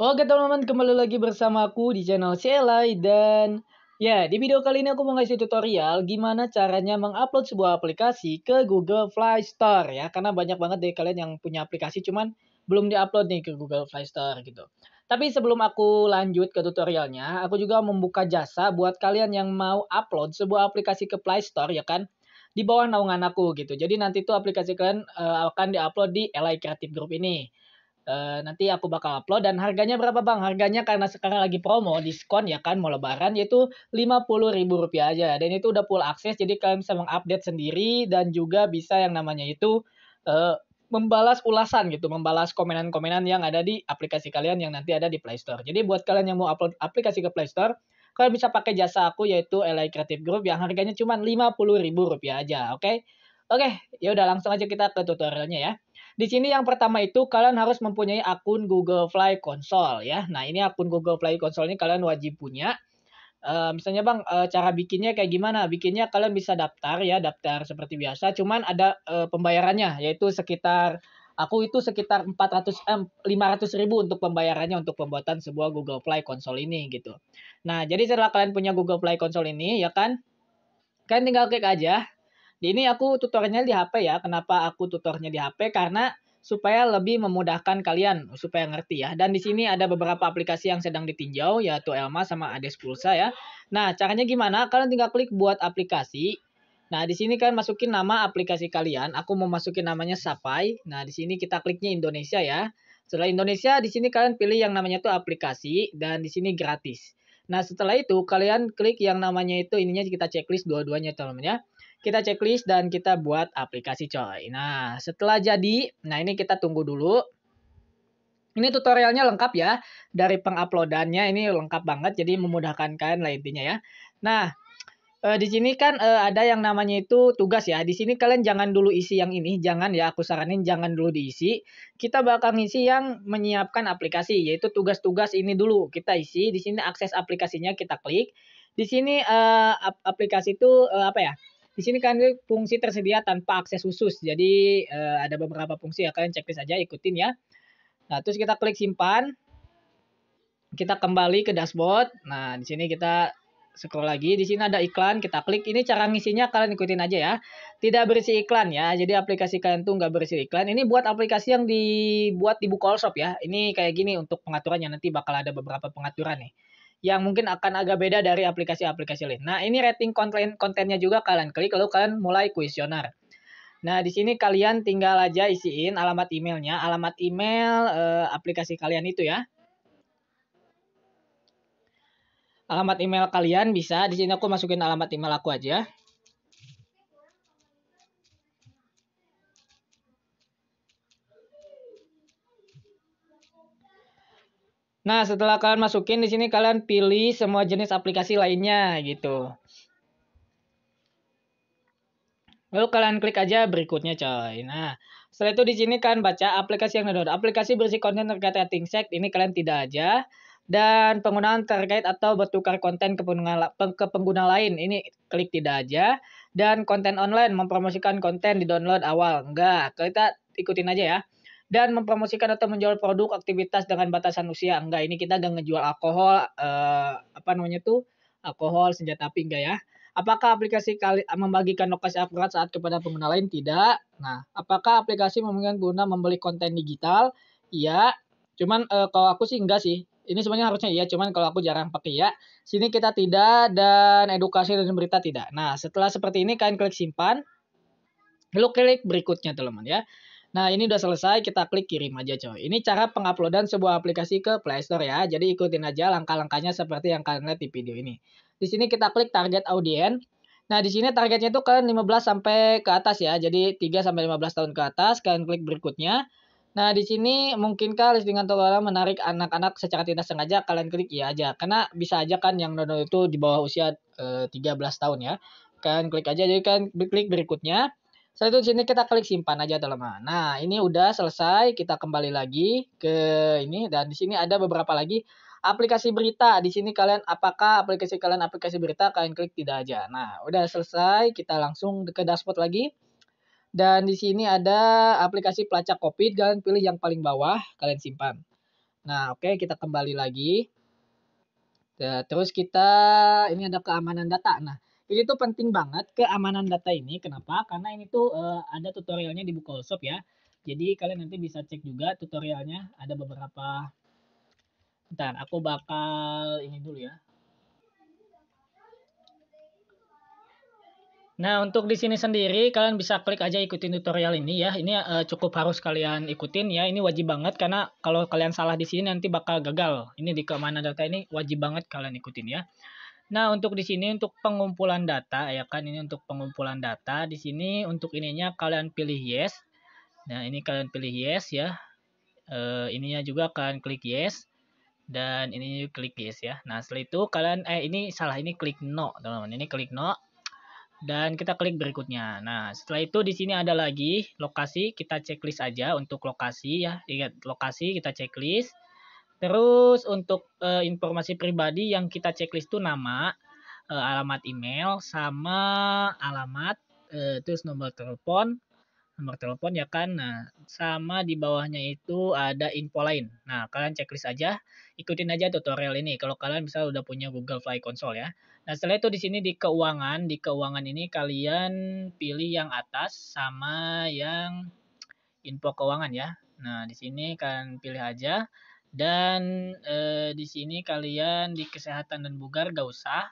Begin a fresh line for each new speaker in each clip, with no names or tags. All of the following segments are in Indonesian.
Oke teman-teman, kembali lagi bersama aku di channel Shelai dan ya di video kali ini aku mau ngasih tutorial gimana caranya mengupload sebuah aplikasi ke Google Play Store ya karena banyak banget deh kalian yang punya aplikasi cuman belum diupload nih ke Google Play Store gitu. Tapi sebelum aku lanjut ke tutorialnya, aku juga membuka jasa buat kalian yang mau upload sebuah aplikasi ke Play Store ya kan di bawah naungan aku gitu. Jadi nanti tuh aplikasi kalian uh, akan diupload di LI Creative Group ini. Eh, nanti aku bakal upload dan harganya berapa bang? Harganya karena sekarang lagi promo diskon ya kan mau lebaran yaitu Rp50.000 aja dan itu udah full akses jadi kalian bisa mengupdate sendiri dan juga bisa yang namanya itu uh, membalas ulasan gitu, membalas komenan-komenan yang ada di aplikasi kalian yang nanti ada di Play Store. Jadi buat kalian yang mau upload aplikasi ke Play Store, kalian bisa pakai jasa aku yaitu LA Creative Group yang harganya cuma Rp50.000 aja, oke? Okay? Oke, okay, ya udah langsung aja kita ke tutorialnya ya. Di sini yang pertama itu kalian harus mempunyai akun Google Fly Console ya. Nah, ini akun Google Fly Console ini kalian wajib punya. Uh, misalnya bang uh, cara bikinnya kayak gimana bikinnya kalian bisa daftar ya daftar seperti biasa cuman ada uh, pembayarannya yaitu sekitar aku itu sekitar 400 eh, 500 ribu untuk pembayarannya untuk pembuatan sebuah Google Play Console ini gitu nah jadi setelah kalian punya Google Play Console ini ya kan kalian tinggal klik aja ini aku tutornya di HP ya. Kenapa aku tutornya di HP? Karena supaya lebih memudahkan kalian supaya ngerti ya. Dan di sini ada beberapa aplikasi yang sedang ditinjau yaitu Elma sama Ades Pulsa ya. Nah, caranya gimana? Kalian tinggal klik buat aplikasi. Nah, di sini kalian masukin nama aplikasi kalian. Aku mau masukin namanya Safai. Nah, di sini kita kliknya Indonesia ya. Setelah Indonesia, di sini kalian pilih yang namanya itu aplikasi dan di sini gratis. Nah, setelah itu kalian klik yang namanya itu ininya kita checklist dua-duanya teman-teman ya kita checklist dan kita buat aplikasi coy. Nah, setelah jadi, nah ini kita tunggu dulu. Ini tutorialnya lengkap ya, dari penguploadannya ini lengkap banget, jadi memudahkan kalian lah intinya ya. Nah, e, di sini kan e, ada yang namanya itu tugas ya. Di sini kalian jangan dulu isi yang ini, jangan ya, aku saranin jangan dulu diisi. Kita bakal ngisi yang menyiapkan aplikasi, yaitu tugas-tugas ini dulu kita isi. Di sini akses aplikasinya kita klik. Di sini e, aplikasi itu e, apa ya? Di sini kan fungsi tersedia tanpa akses khusus. Jadi uh, ada beberapa fungsi ya kalian checklist aja ikutin ya. Nah, terus kita klik simpan. Kita kembali ke dashboard. Nah, di sini kita scroll lagi. Di sini ada iklan, kita klik. Ini cara ngisinya kalian ikutin aja ya. Tidak berisi iklan ya. Jadi aplikasi kalian tuh nggak berisi iklan. Ini buat aplikasi yang dibuat di Bookshop ya. Ini kayak gini untuk pengaturannya. Nanti bakal ada beberapa pengaturan nih yang mungkin akan agak beda dari aplikasi-aplikasi lain. Nah, ini rating konten kontennya juga kalian klik lalu kalian mulai kuesioner. Nah, di sini kalian tinggal aja isiin alamat emailnya, alamat email eh, aplikasi kalian itu ya. Alamat email kalian bisa di sini aku masukin alamat email aku aja. Nah, setelah kalian masukin di sini kalian pilih semua jenis aplikasi lainnya gitu. Lalu kalian klik aja berikutnya coy. Nah, setelah itu di sini kalian baca aplikasi yang download. Aplikasi berisi konten terkait rating seks ini kalian tidak aja dan penggunaan terkait atau bertukar konten ke pengguna, ke pengguna lain ini klik tidak aja dan konten online mempromosikan konten di download awal enggak kita ikutin aja ya dan mempromosikan atau menjual produk aktivitas dengan batasan usia enggak ini kita enggak ngejual alkohol eh, apa namanya tuh alkohol senjata api enggak ya apakah aplikasi kali, membagikan lokasi akurat saat kepada pengguna lain tidak nah apakah aplikasi memungkinkan guna membeli konten digital iya cuman eh, kalau aku sih enggak sih ini sebenarnya harusnya iya cuman kalau aku jarang pakai ya sini kita tidak dan edukasi dan berita tidak nah setelah seperti ini kalian klik simpan lalu klik berikutnya teman-teman ya Nah, ini udah selesai, kita klik kirim aja coy. Ini cara penguploadan sebuah aplikasi ke Play Store ya. Jadi ikutin aja langkah-langkahnya seperti yang kalian lihat di video ini. Di sini kita klik target audiens. Nah, di sini targetnya itu kan 15 sampai ke atas ya. Jadi 3 sampai 15 tahun ke atas, kalian klik berikutnya. Nah, di sini mungkinkah listingan tutorial menarik anak-anak secara tidak sengaja? Kalian klik iya aja. Karena bisa aja kan yang download itu di bawah usia e, eh, 13 tahun ya. Kalian klik aja, jadi kan klik berikutnya. Setelah itu di sini kita klik simpan aja teman-teman. Nah, ini udah selesai, kita kembali lagi ke ini dan di sini ada beberapa lagi aplikasi berita. Di sini kalian apakah aplikasi kalian aplikasi berita kalian klik tidak aja. Nah, udah selesai, kita langsung ke dashboard lagi. Dan di sini ada aplikasi pelacak COVID, kalian pilih yang paling bawah, kalian simpan. Nah, oke, okay, kita kembali lagi. Nah, terus kita ini ada keamanan data. Nah, jadi itu penting banget keamanan data ini. Kenapa? Karena ini tuh uh, ada tutorialnya di Bukolshop ya. Jadi kalian nanti bisa cek juga tutorialnya. Ada beberapa. Bentar, aku bakal ini dulu ya. Nah, untuk di sini sendiri kalian bisa klik aja ikutin tutorial ini ya. Ini uh, cukup harus kalian ikutin ya. Ini wajib banget karena kalau kalian salah di sini nanti bakal gagal. Ini di keamanan data ini wajib banget kalian ikutin ya. Nah, untuk di sini untuk pengumpulan data ya kan ini untuk pengumpulan data. Di sini untuk ininya kalian pilih yes. Nah, ini kalian pilih yes ya. E, ininya juga kalian klik yes dan ini klik yes ya. Nah, setelah itu kalian eh ini salah ini klik no, teman-teman. Ini klik no. Dan kita klik berikutnya. Nah, setelah itu di sini ada lagi lokasi, kita checklist aja untuk lokasi ya. Ingat, lokasi kita checklist. Terus untuk e, informasi pribadi yang kita checklist itu nama, e, alamat email sama alamat e, terus nomor telepon, nomor telepon ya kan. Nah, sama di bawahnya itu ada info lain. Nah, kalian checklist aja, ikutin aja tutorial ini kalau kalian misal udah punya Google Fly Console ya. Nah, setelah itu di sini di keuangan, di keuangan ini kalian pilih yang atas sama yang info keuangan ya. Nah, di sini kalian pilih aja. Dan e, di sini kalian di kesehatan dan bugar gak usah.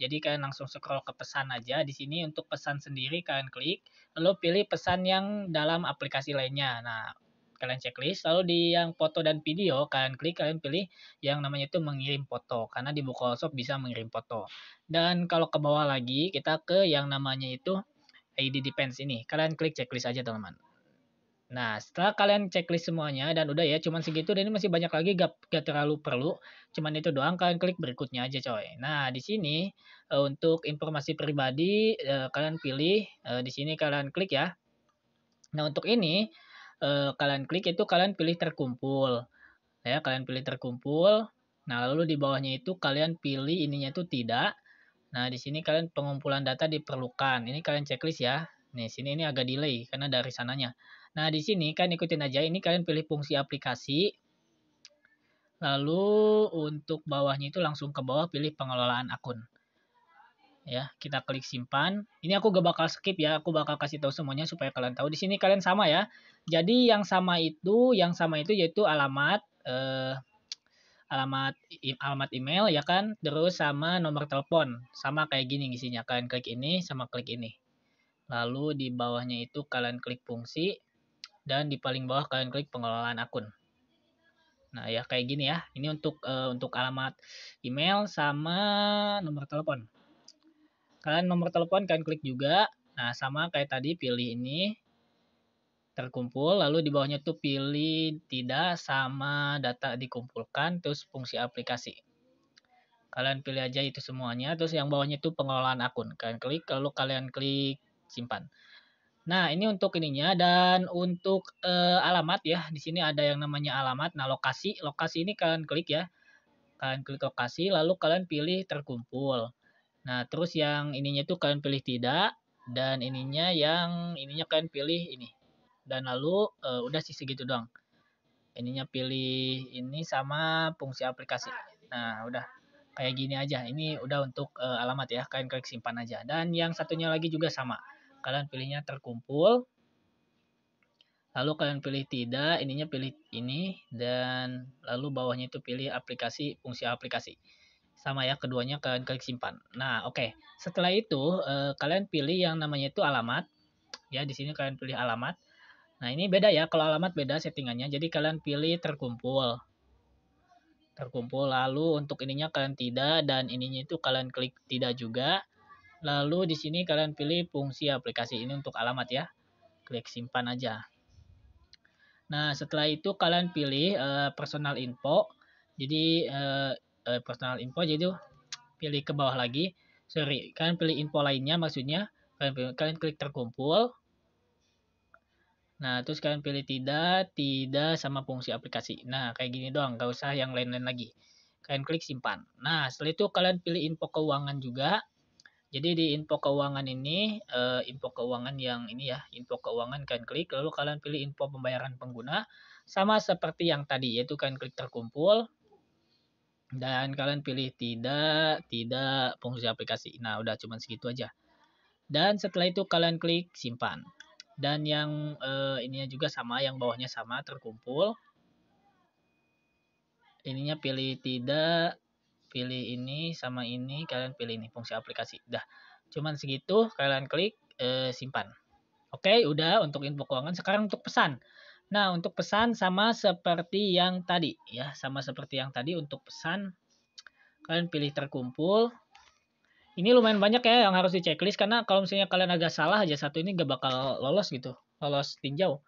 Jadi kalian langsung scroll ke pesan aja. Di sini untuk pesan sendiri kalian klik, lalu pilih pesan yang dalam aplikasi lainnya. Nah, kalian checklist. Lalu di yang foto dan video kalian klik, kalian pilih yang namanya itu mengirim foto karena di Booklshop bisa mengirim foto. Dan kalau ke bawah lagi kita ke yang namanya itu ID Depends ini. Kalian klik checklist aja, teman-teman. Nah, setelah kalian checklist semuanya dan udah ya, cuman segitu dan ini masih banyak lagi gak, gak terlalu perlu. Cuman itu doang kalian klik berikutnya aja, coy. Nah, di sini eh, untuk informasi pribadi eh, kalian pilih eh, di sini kalian klik ya. Nah, untuk ini kalian klik itu kalian pilih terkumpul. Ya, kalian pilih terkumpul. Nah, lalu di bawahnya itu kalian pilih ininya itu tidak. Nah, di sini kalian pengumpulan data diperlukan. Ini kalian checklist ya. Nih, sini ini agak delay karena dari sananya. Nah, di sini kan ikutin aja. Ini kalian pilih fungsi aplikasi. Lalu untuk bawahnya itu langsung ke bawah pilih pengelolaan akun. Ya, kita klik simpan. Ini aku gak bakal skip ya, aku bakal kasih tahu semuanya supaya kalian tahu. Di sini kalian sama ya. Jadi yang sama itu, yang sama itu yaitu alamat eh, alamat alamat email ya kan, terus sama nomor telepon. Sama kayak gini isinya. Kalian klik ini sama klik ini. Lalu di bawahnya itu kalian klik fungsi dan di paling bawah kalian klik pengelolaan akun. Nah, ya kayak gini ya. Ini untuk uh, untuk alamat email sama nomor telepon. Kalian nomor telepon kalian klik juga. Nah, sama kayak tadi pilih ini terkumpul, lalu di bawahnya tuh pilih tidak sama data dikumpulkan, terus fungsi aplikasi. Kalian pilih aja itu semuanya, terus yang bawahnya tuh pengelolaan akun. Kalian klik, lalu kalian klik simpan. Nah, ini untuk ininya dan untuk eh, alamat ya. Di sini ada yang namanya alamat. Nah, lokasi, lokasi ini kalian klik ya. Kalian klik lokasi lalu kalian pilih terkumpul. Nah, terus yang ininya tuh kalian pilih tidak dan ininya yang ininya kalian pilih ini. Dan lalu eh, udah sih segitu doang. Ininya pilih ini sama fungsi aplikasi. Nah, udah kayak gini aja. Ini udah untuk eh, alamat ya. Kalian klik simpan aja. Dan yang satunya lagi juga sama kalian pilihnya terkumpul lalu kalian pilih tidak ininya pilih ini dan lalu bawahnya itu pilih aplikasi fungsi aplikasi sama ya keduanya kalian klik simpan nah oke okay. setelah itu eh, kalian pilih yang namanya itu alamat ya di sini kalian pilih alamat nah ini beda ya kalau alamat beda settingannya jadi kalian pilih terkumpul terkumpul lalu untuk ininya kalian tidak dan ininya itu kalian klik tidak juga Lalu di sini kalian pilih fungsi aplikasi ini untuk alamat ya. Klik simpan aja. Nah, setelah itu kalian pilih e, personal info. Jadi e, personal info jadi pilih ke bawah lagi. Sorry, kalian pilih info lainnya maksudnya kalian pilih, kalian klik terkumpul. Nah, terus kalian pilih tidak, tidak sama fungsi aplikasi. Nah, kayak gini doang, gak usah yang lain-lain lagi. Kalian klik simpan. Nah, setelah itu kalian pilih info keuangan juga. Jadi di info keuangan ini, uh, info keuangan yang ini ya, info keuangan kalian klik, lalu kalian pilih info pembayaran pengguna, sama seperti yang tadi, yaitu kalian klik terkumpul, dan kalian pilih tidak, tidak fungsi aplikasi. Nah, udah cuman segitu aja. Dan setelah itu kalian klik simpan. Dan yang uh, ininya juga sama, yang bawahnya sama, terkumpul. Ininya pilih tidak, pilih ini sama ini kalian pilih ini fungsi aplikasi dah cuman segitu kalian klik e, simpan oke udah untuk info keuangan sekarang untuk pesan nah untuk pesan sama seperti yang tadi ya sama seperti yang tadi untuk pesan kalian pilih terkumpul ini lumayan banyak ya yang harus dicek list karena kalau misalnya kalian agak salah aja satu ini gak bakal lolos gitu lolos tinjau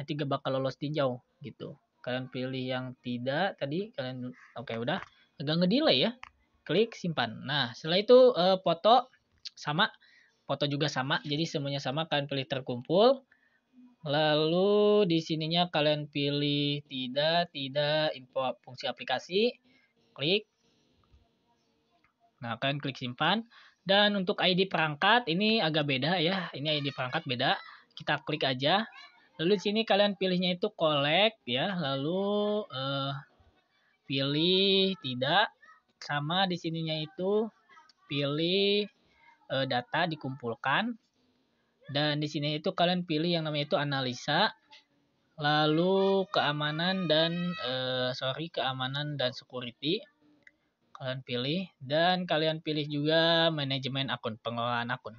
nanti gak bakal lolos tinjau gitu kalian pilih yang tidak tadi kalian oke okay, udah agak ngedelay ya. Klik simpan. Nah, setelah itu uh, foto sama foto juga sama. Jadi semuanya sama kalian pilih terkumpul. Lalu di sininya kalian pilih tidak, tidak info fungsi aplikasi. Klik. Nah, kalian klik simpan. Dan untuk ID perangkat ini agak beda ya. Ini ID perangkat beda. Kita klik aja. Lalu di sini kalian pilihnya itu collect ya. Lalu uh, pilih tidak sama di sininya itu pilih e, data dikumpulkan dan di sini itu kalian pilih yang namanya itu analisa lalu keamanan dan e, sorry keamanan dan security kalian pilih dan kalian pilih juga manajemen akun pengelolaan akun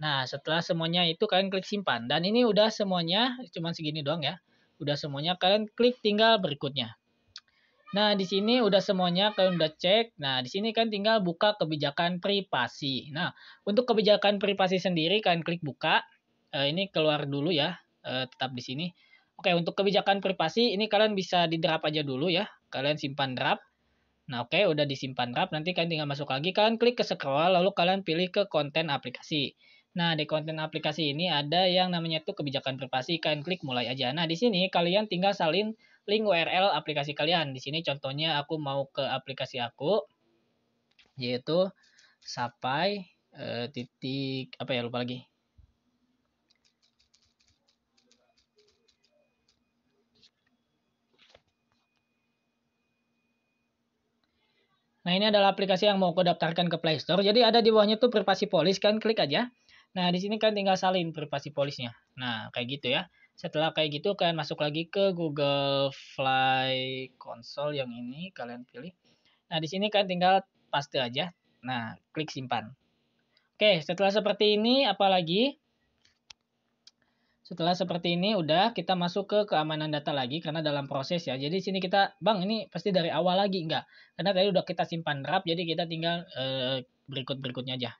nah setelah semuanya itu kalian klik simpan dan ini udah semuanya cuman segini doang ya udah semuanya kalian klik tinggal berikutnya Nah, di sini udah semuanya kalian udah cek. Nah, di sini kan tinggal buka kebijakan privasi. Nah, untuk kebijakan privasi sendiri kalian klik buka. E, ini keluar dulu ya, e, tetap di sini. Oke, untuk kebijakan privasi ini kalian bisa di draft aja dulu ya. Kalian simpan draft. Nah, oke, udah disimpan draft. Nanti kalian tinggal masuk lagi, kalian klik ke scroll lalu kalian pilih ke konten aplikasi. Nah, di konten aplikasi ini ada yang namanya tuh kebijakan privasi. Kalian klik mulai aja. Nah, di sini kalian tinggal salin link URL aplikasi kalian. Di sini contohnya aku mau ke aplikasi aku yaitu sapai e, eh, titik apa ya lupa lagi. Nah, ini adalah aplikasi yang mau aku daftarkan ke Play Store. Jadi ada di bawahnya tuh privasi polis kan klik aja. Nah, di sini kan tinggal salin privasi polisnya. Nah, kayak gitu ya. Setelah kayak gitu kalian masuk lagi ke Google Fly Console yang ini kalian pilih. Nah, di sini kalian tinggal paste aja. Nah, klik simpan. Oke, setelah seperti ini apalagi? Setelah seperti ini udah kita masuk ke keamanan data lagi karena dalam proses ya. Jadi sini kita, Bang, ini pasti dari awal lagi enggak? Karena tadi udah kita simpan draft jadi kita tinggal eh, berikut-berikutnya aja.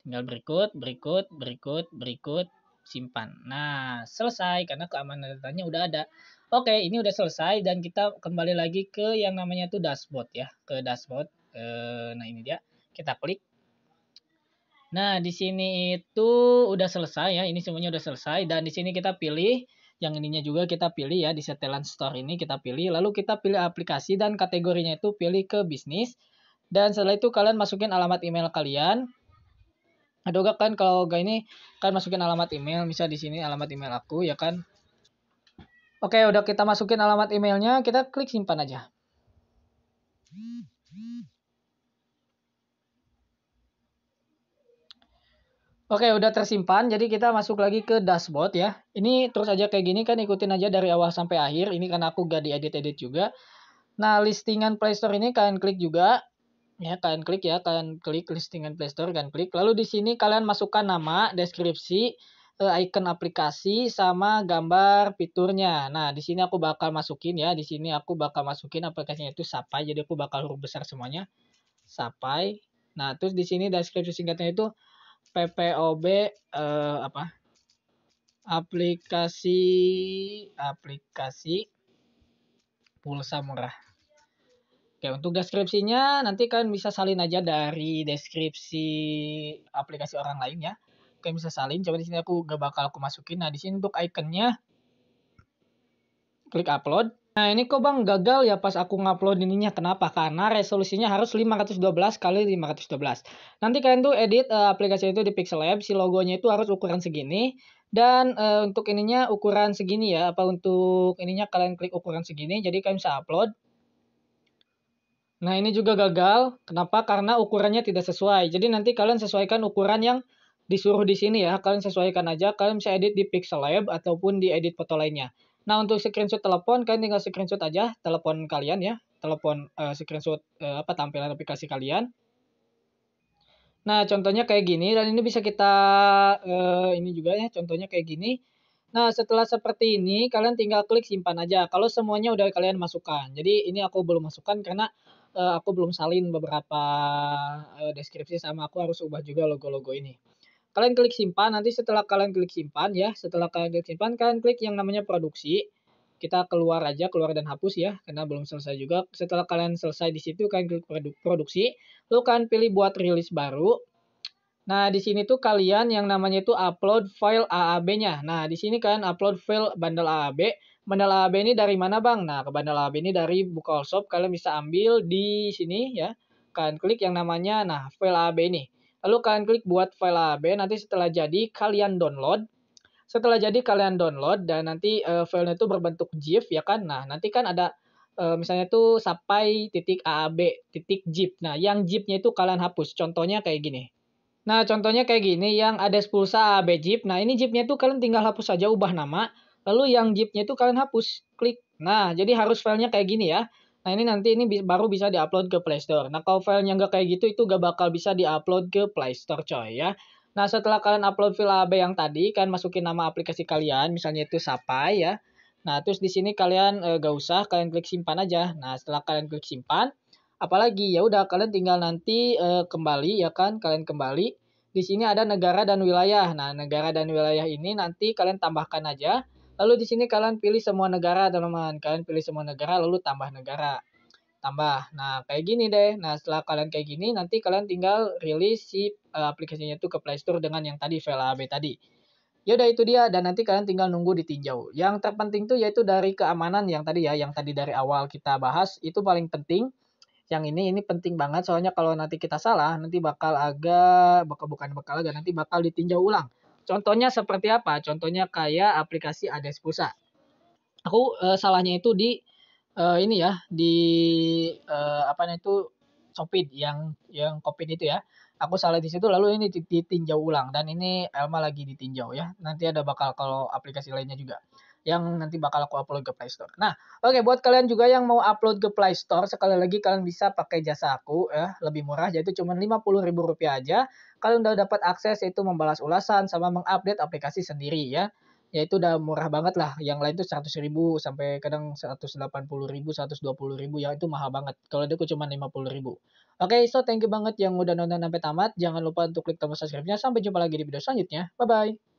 Tinggal berikut, berikut, berikut, berikut, simpan. Nah, selesai karena keamanan datanya udah ada. Oke, ini udah selesai dan kita kembali lagi ke yang namanya tuh dashboard ya, ke dashboard. Eh, nah, ini dia. Kita klik. Nah, di sini itu udah selesai ya. Ini semuanya udah selesai dan di sini kita pilih yang ininya juga kita pilih ya di setelan store ini kita pilih lalu kita pilih aplikasi dan kategorinya itu pilih ke bisnis dan setelah itu kalian masukin alamat email kalian Aduh gak kan kalau gak ini kan masukin alamat email bisa di sini alamat email aku ya kan oke udah kita masukin alamat emailnya kita klik simpan aja Oke, udah tersimpan. Jadi kita masuk lagi ke dashboard ya. Ini terus aja kayak gini kan ikutin aja dari awal sampai akhir. Ini kan aku gak diedit-edit juga. Nah, listingan Playstore ini kalian klik juga ya kalian klik ya kalian klik listingan Playstore kalian klik lalu di sini kalian masukkan nama deskripsi eh, icon aplikasi sama gambar fiturnya. Nah, di sini aku bakal masukin ya. Di sini aku bakal masukin aplikasinya itu Sapai. Jadi aku bakal huruf besar semuanya. Sapai. Nah, terus di sini deskripsi singkatnya itu PPOB eh, apa? Aplikasi aplikasi pulsa murah. Oke, untuk deskripsinya nanti kan bisa salin aja dari deskripsi aplikasi orang lain ya. Oke bisa salin, coba di sini aku gak bakal aku masukin. Nah, di sini untuk ikonnya klik upload. Nah, ini kok Bang gagal ya pas aku ngupload ininya. Kenapa? Karena resolusinya harus 512 kali 512. Nanti kalian tuh edit uh, aplikasi itu di Pixel Lab, si logonya itu harus ukuran segini dan uh, untuk ininya ukuran segini ya apa untuk ininya kalian klik ukuran segini jadi kalian bisa upload Nah, ini juga gagal. Kenapa? Karena ukurannya tidak sesuai. Jadi nanti kalian sesuaikan ukuran yang disuruh di sini ya. Kalian sesuaikan aja. Kalian bisa edit di Pixel Lab ataupun di edit foto lainnya. Nah, untuk screenshot telepon, kalian tinggal screenshot aja telepon kalian ya. Telepon uh, screenshot uh, apa tampilan aplikasi kalian. Nah, contohnya kayak gini dan ini bisa kita uh, ini juga ya, contohnya kayak gini. Nah, setelah seperti ini kalian tinggal klik simpan aja. Kalau semuanya udah kalian masukkan. Jadi ini aku belum masukkan karena uh, aku belum salin beberapa uh, deskripsi sama aku harus ubah juga logo-logo ini. Kalian klik simpan, nanti setelah kalian klik simpan ya, setelah kalian klik simpan, kalian klik yang namanya produksi. Kita keluar aja, keluar dan hapus ya, karena belum selesai juga. Setelah kalian selesai di situ, kalian klik produksi, lalu kalian pilih buat rilis baru. Nah, di sini tuh kalian yang namanya itu upload file AAB-nya. Nah, di sini kalian upload file bundle AAB. Bandala AB ini dari mana bang? Nah, ke lab AB ini dari Book kalian bisa ambil di sini ya. Kalian klik yang namanya nah file AB ini. Lalu kalian klik buat file AB nanti setelah jadi kalian download. Setelah jadi kalian download dan nanti uh, filenya itu berbentuk GIF ya kan. Nah, nanti kan ada uh, misalnya itu sampai titik AAB titik GIF. Nah, yang GIF-nya itu kalian hapus. Contohnya kayak gini. Nah, contohnya kayak gini yang ada pulsa AAB GIF. Nah, ini GIF-nya itu kalian tinggal hapus saja ubah nama Lalu yang zipnya itu kalian hapus, klik. Nah, jadi harus filenya kayak gini ya. Nah ini nanti ini baru bisa diupload ke Play Store. Nah kalau filenya nggak kayak gitu itu nggak bakal bisa diupload ke Play Store coy ya. Nah setelah kalian upload file AB yang tadi kalian masukin nama aplikasi kalian misalnya itu Sapa ya. Nah terus di sini kalian e, eh, gak usah kalian klik simpan aja. Nah setelah kalian klik simpan apalagi ya udah kalian tinggal nanti e, kembali ya kan kalian kembali. Di sini ada negara dan wilayah. Nah negara dan wilayah ini nanti kalian tambahkan aja. Lalu di sini kalian pilih semua negara, teman-teman. Kalian pilih semua negara lalu tambah negara. Tambah. Nah, kayak gini deh. Nah, setelah kalian kayak gini nanti kalian tinggal rilis si eh, aplikasinya itu ke Play Store dengan yang tadi Vela AB tadi. Yaudah, itu dia dan nanti kalian tinggal nunggu ditinjau. Yang terpenting tuh yaitu dari keamanan yang tadi ya, yang tadi dari awal kita bahas itu paling penting. Yang ini ini penting banget soalnya kalau nanti kita salah nanti bakal agak bakal bukan bakal agak nanti bakal ditinjau ulang. Contohnya seperti apa? Contohnya kayak aplikasi Ades Pulsa. Aku uh, salahnya itu di uh, ini ya, di uh, apa namanya itu Copid yang yang Copid itu ya. Aku salah di situ lalu ini ditinjau ulang dan ini Elma lagi ditinjau ya. Nanti ada bakal kalau aplikasi lainnya juga yang nanti bakal aku upload ke Play Store. Nah, oke okay, buat kalian juga yang mau upload ke Play Store, sekali lagi kalian bisa pakai jasa aku ya, lebih murah yaitu cuma Rp50.000 aja. Kalian udah dapat akses itu membalas ulasan sama mengupdate aplikasi sendiri ya. yaitu udah murah banget lah. Yang lain itu 100.000 ribu sampai kadang 180.000, ribu, 120 ribu. Yang itu mahal banget. Kalau aku cuma rp ribu. Oke, okay, so thank you banget yang udah nonton sampai tamat. Jangan lupa untuk klik tombol subscribe-nya. Sampai jumpa lagi di video selanjutnya. Bye-bye.